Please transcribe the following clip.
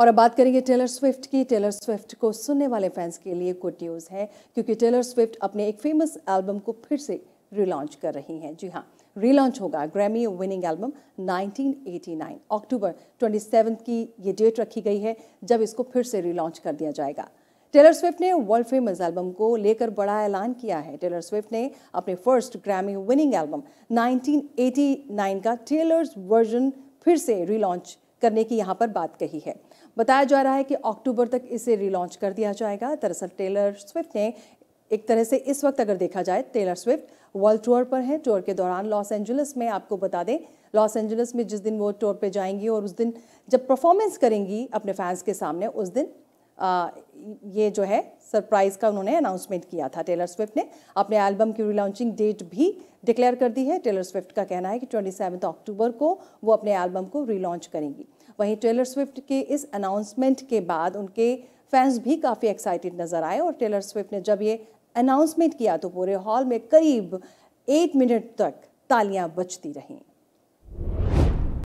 और अब बात करेंगे टेलर स्विफ्ट की टेलर स्विफ्ट को सुनने वाले फैंस के लिए गुड न्यूज़ है क्योंकि टेलर स्विफ्ट अपने एक फेमस एल्बम को फिर से रिलॉन्च कर रही हैं जी हाँ रिलॉन्च होगा ग्रैमी विनिंग एल्बम 1989 अक्टूबर 27 की ये डेट रखी गई है जब इसको फिर से रिलॉन्च कर दिया जाएगा टेलर स्विफ्ट ने वर्ल्ड फेमस एल्बम को लेकर बड़ा ऐलान किया है टेलर स्विफ्ट ने अपने फर्स्ट ग्रैमी विनिंग एल्बम 1989 का टेलर्स वर्जन फिर से रिलॉन्च करने की यहाँ पर बात कही है बताया जा रहा है कि अक्टूबर तक इसे रिलॉन्च कर दिया जाएगा दरअसल टेलर स्विफ्ट ने एक तरह से इस वक्त अगर देखा जाए टेलर स्विफ्ट वर्ल्ड टूर पर है टूर के दौरान लॉस एंजलिस में आपको बता दें लॉस एंजलिस में जिस दिन वो टूर पर जाएंगी और उस दिन जब परफॉर्मेंस करेंगी अपने फैंस के सामने उस दिन ये जो है सरप्राइज़ का उन्होंने अनाउंसमेंट किया था टेलर स्विफ्ट ने अपने एल्बम की रिलॉन्चिंग डेट भी डिक्लेयर कर दी है टेलर स्विफ्ट का कहना है कि ट्वेंटी सेवन्थ अक्टूबर को वो अपने एल्बम को रिलॉन्च करेंगी वहीं टेलर स्विफ्ट के इस अनाउंसमेंट के बाद उनके फैंस भी काफ़ी एक्साइटेड नज़र आए और टेलर स्विफ्ट ने जब ये अनाउंसमेंट किया तो पूरे हॉल में करीब एट मिनट तक तालियां बजती रहीं